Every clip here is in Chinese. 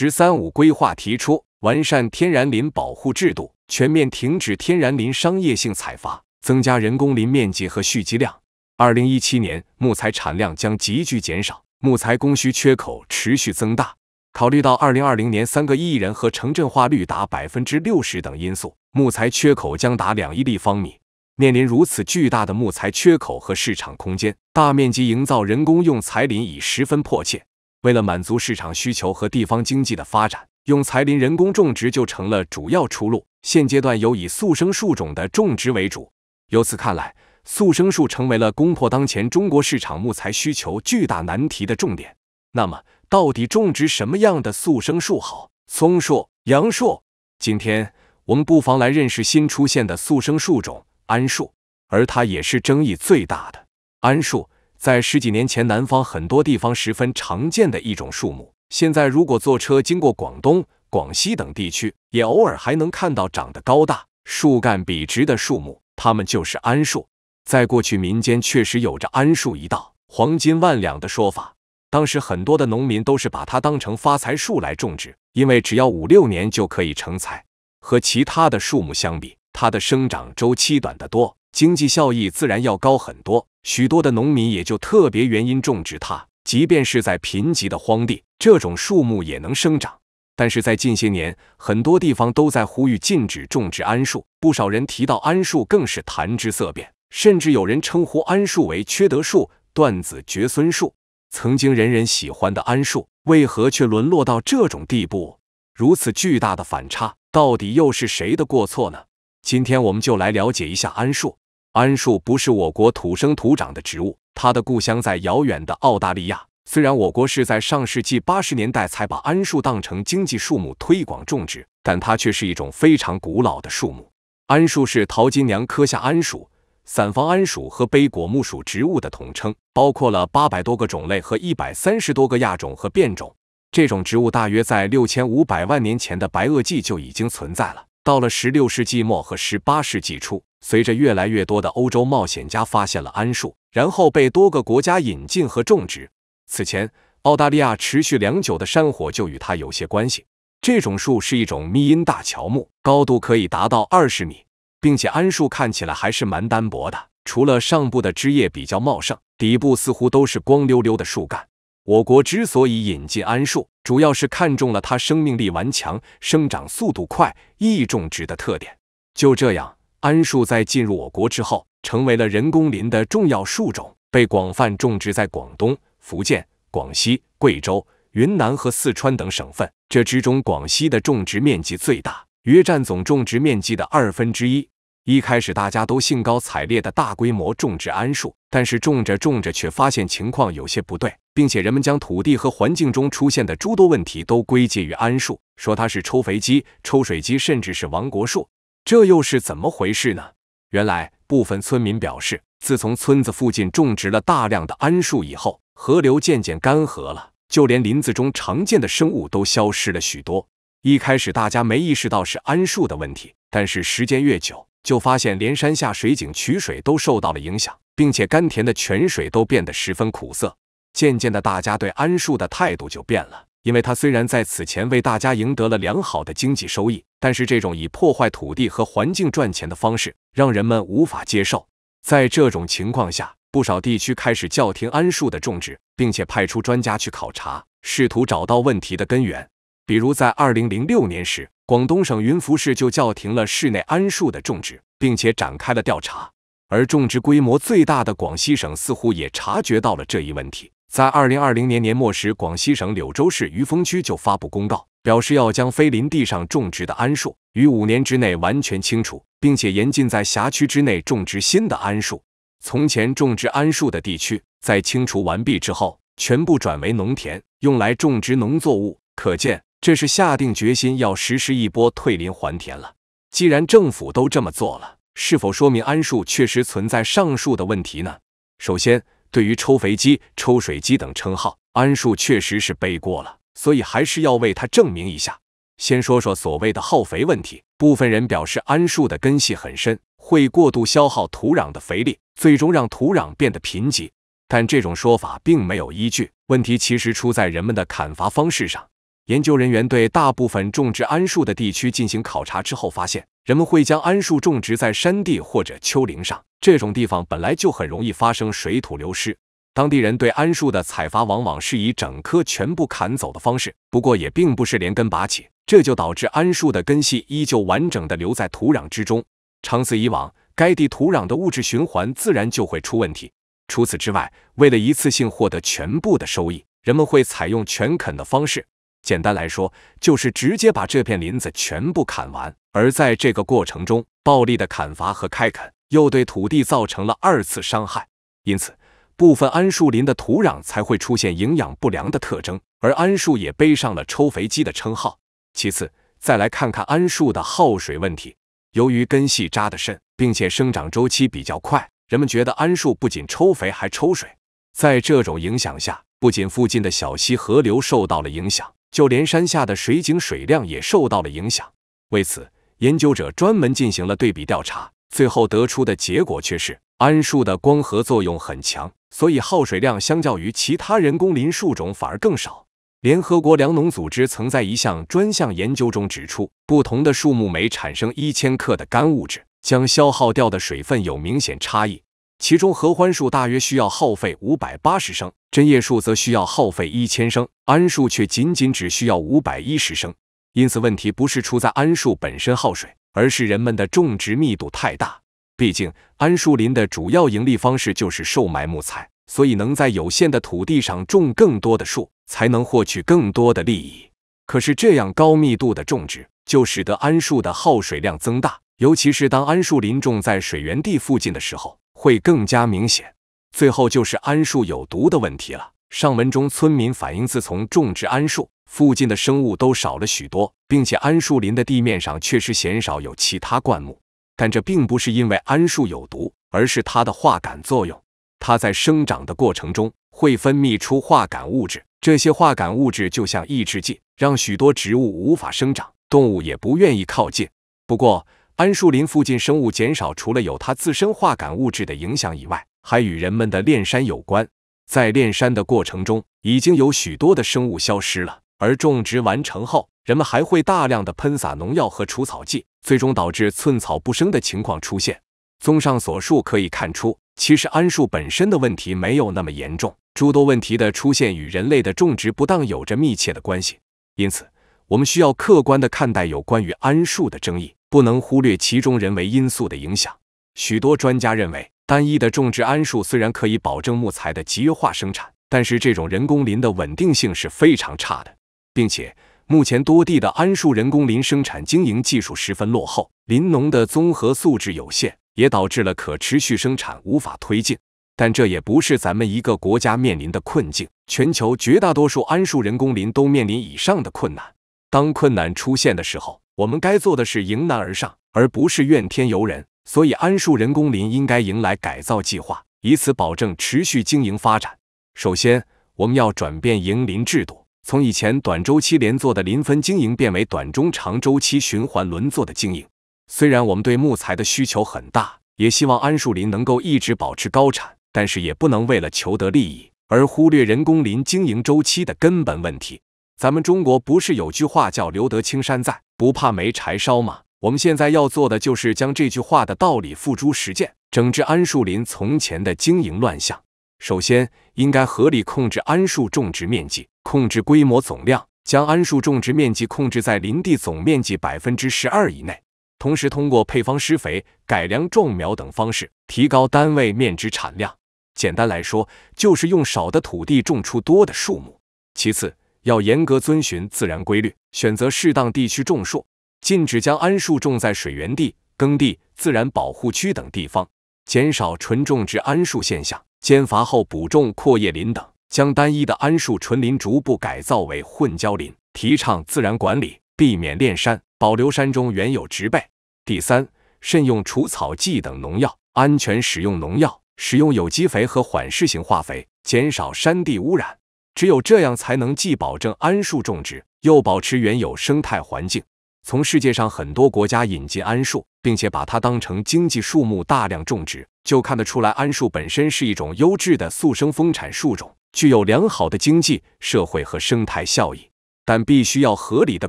“十三五”规划提出完善天然林保护制度，全面停止天然林商业性采伐，增加人工林面积和蓄积量。二零一七年木材产量将急剧减少，木材供需缺口持续增大。考虑到二零二零年三个亿人和城镇化率达百分之六十等因素，木材缺口将达两亿立方米。面临如此巨大的木材缺口和市场空间，大面积营造人工用材林已十分迫切。为了满足市场需求和地方经济的发展，用材林人工种植就成了主要出路。现阶段，有以速生树种的种植为主。由此看来，速生树成为了攻破当前中国市场木材需求巨大难题的重点。那么，到底种植什么样的速生树好？松树、杨树，今天我们不妨来认识新出现的速生树种——桉树，而它也是争议最大的桉树。在十几年前，南方很多地方十分常见的一种树木。现在，如果坐车经过广东、广西等地区，也偶尔还能看到长得高大、树干笔直的树木，它们就是桉树。在过去，民间确实有着“桉树一道黄金万两”的说法。当时，很多的农民都是把它当成发财树来种植，因为只要五六年就可以成材。和其他的树木相比，它的生长周期短得多。经济效益自然要高很多，许多的农民也就特别原因种植它。即便是在贫瘠的荒地，这种树木也能生长。但是在近些年，很多地方都在呼吁禁止种植桉树，不少人提到桉树更是谈之色变，甚至有人称呼桉树为“缺德树”、“断子绝孙树”。曾经人人喜欢的桉树，为何却沦落到这种地步？如此巨大的反差，到底又是谁的过错呢？今天我们就来了解一下桉树。桉树不是我国土生土长的植物，它的故乡在遥远的澳大利亚。虽然我国是在上世纪八十年代才把桉树当成经济树木推广种植，但它却是一种非常古老的树木。桉树是淘金娘科下桉属、伞房桉属和杯果木属植物的统称，包括了八百多个种类和一百三十多个亚种和变种。这种植物大约在六千五百万年前的白垩纪就已经存在了。到了十六世纪末和十八世纪初。随着越来越多的欧洲冒险家发现了桉树，然后被多个国家引进和种植。此前，澳大利亚持续良久的山火就与它有些关系。这种树是一种密荫大乔木，高度可以达到二十米，并且桉树看起来还是蛮单薄的，除了上部的枝叶比较茂盛，底部似乎都是光溜溜的树干。我国之所以引进桉树，主要是看中了它生命力顽强、生长速度快、易种植的特点。就这样。桉树在进入我国之后，成为了人工林的重要树种，被广泛种植在广东、福建、广西、贵州、云南和四川等省份。这之中，广西的种植面积最大，约占总种植面积的二分之一。一开始，大家都兴高采烈的大规模种植桉树，但是种着种着，却发现情况有些不对，并且人们将土地和环境中出现的诸多问题都归结于桉树，说它是抽肥机、抽水机，甚至是亡国树。这又是怎么回事呢？原来，部分村民表示，自从村子附近种植了大量的桉树以后，河流渐渐干涸了，就连林子中常见的生物都消失了许多。一开始大家没意识到是桉树的问题，但是时间越久，就发现连山下水井取水都受到了影响，并且甘甜的泉水都变得十分苦涩。渐渐的，大家对桉树的态度就变了。因为他虽然在此前为大家赢得了良好的经济收益，但是这种以破坏土地和环境赚钱的方式让人们无法接受。在这种情况下，不少地区开始叫停桉树的种植，并且派出专家去考察，试图找到问题的根源。比如在2006年时，广东省云浮市就叫停了室内桉树的种植，并且展开了调查。而种植规模最大的广西省似乎也察觉到了这一问题。在二零二零年年末时，广西省柳州市鱼峰区就发布公告，表示要将非林地上种植的桉树于五年之内完全清除，并且严禁在辖区之内种植新的桉树。从前种植桉树的地区，在清除完毕之后，全部转为农田，用来种植农作物。可见，这是下定决心要实施一波退林还田了。既然政府都这么做了，是否说明桉树确实存在上述的问题呢？首先，对于抽肥机、抽水机等称号，桉树确实是背过了，所以还是要为它证明一下。先说说所谓的耗肥问题，部分人表示桉树的根系很深，会过度消耗土壤的肥力，最终让土壤变得贫瘠。但这种说法并没有依据，问题其实出在人们的砍伐方式上。研究人员对大部分种植桉树的地区进行考察之后发现。人们会将桉树种植在山地或者丘陵上，这种地方本来就很容易发生水土流失。当地人对桉树的采伐往往是以整棵全部砍走的方式，不过也并不是连根拔起，这就导致桉树的根系依旧完整的留在土壤之中。长此以往，该地土壤的物质循环自然就会出问题。除此之外，为了一次性获得全部的收益，人们会采用全垦的方式，简单来说就是直接把这片林子全部砍完。而在这个过程中，暴力的砍伐和开垦又对土地造成了二次伤害，因此部分桉树林的土壤才会出现营养不良的特征，而桉树也背上了抽肥机的称号。其次，再来看看桉树的耗水问题。由于根系扎得深，并且生长周期比较快，人们觉得桉树不仅抽肥，还抽水。在这种影响下，不仅附近的小溪河流受到了影响，就连山下的水井水量也受到了影响。为此，研究者专门进行了对比调查，最后得出的结果却是，桉树的光合作用很强，所以耗水量相较于其他人工林树种反而更少。联合国粮农组织曾在一项专项研究中指出，不同的树木每产生1千克的干物质，将消耗掉的水分有明显差异。其中，合欢树大约需要耗费580升，针叶树则需要耗费1000升，桉树却仅仅只需要510升。因此，问题不是出在桉树本身耗水，而是人们的种植密度太大。毕竟，桉树林的主要盈利方式就是售卖木材，所以能在有限的土地上种更多的树，才能获取更多的利益。可是，这样高密度的种植就使得桉树的耗水量增大，尤其是当桉树林种在水源地附近的时候，会更加明显。最后就是桉树有毒的问题了。上文中村民反映，自从种植桉树，附近的生物都少了许多，并且桉树林的地面上确实鲜少有其他灌木。但这并不是因为桉树有毒，而是它的化感作用。它在生长的过程中会分泌出化感物质，这些化感物质就像抑制剂，让许多植物无法生长，动物也不愿意靠近。不过，桉树林附近生物减少，除了有它自身化感物质的影响以外，还与人们的炼山有关。在炼山的过程中，已经有许多的生物消失了。而种植完成后，人们还会大量的喷洒农药和除草剂，最终导致寸草不生的情况出现。综上所述，可以看出，其实桉树本身的问题没有那么严重，诸多问题的出现与人类的种植不当有着密切的关系。因此，我们需要客观的看待有关于桉树的争议，不能忽略其中人为因素的影响。许多专家认为，单一的种植桉树虽然可以保证木材的集约化生产，但是这种人工林的稳定性是非常差的。并且，目前多地的桉树人工林生产经营技术十分落后，林农的综合素质有限，也导致了可持续生产无法推进。但这也不是咱们一个国家面临的困境，全球绝大多数桉树人工林都面临以上的困难。当困难出现的时候，我们该做的是迎难而上，而不是怨天尤人。所以，桉树人工林应该迎来改造计划，以此保证持续经营发展。首先，我们要转变营林制度。从以前短周期连坐的临分经营，变为短中长周期循环轮坐的经营。虽然我们对木材的需求很大，也希望桉树林能够一直保持高产，但是也不能为了求得利益而忽略人工林经营周期的根本问题。咱们中国不是有句话叫“留得青山在，不怕没柴烧”吗？我们现在要做的就是将这句话的道理付诸实践，整治桉树林从前的经营乱象。首先，应该合理控制桉树种植面积。控制规模总量，将桉树种植面积控制在林地总面积百分之十二以内。同时，通过配方施肥、改良种苗等方式，提高单位面积产量。简单来说，就是用少的土地种出多的树木。其次，要严格遵循自然规律，选择适当地区种树，禁止将桉树种在水源地、耕地、自然保护区等地方，减少纯种植桉树现象。伐后补种阔叶林等。将单一的桉树纯林逐步改造为混交林，提倡自然管理，避免炼山，保留山中原有植被。第三，慎用除草剂等农药，安全使用农药，使用有机肥和缓释型化肥，减少山地污染。只有这样才能既保证桉树种植，又保持原有生态环境。从世界上很多国家引进桉树，并且把它当成经济树木大量种植，就看得出来，桉树本身是一种优质的速生丰产树种。具有良好的经济社会和生态效益，但必须要合理的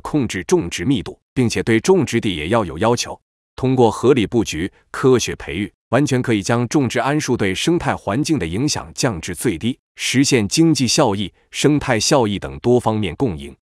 控制种植密度，并且对种植地也要有要求。通过合理布局、科学培育，完全可以将种植桉树对生态环境的影响降至最低，实现经济效益、生态效益等多方面共赢。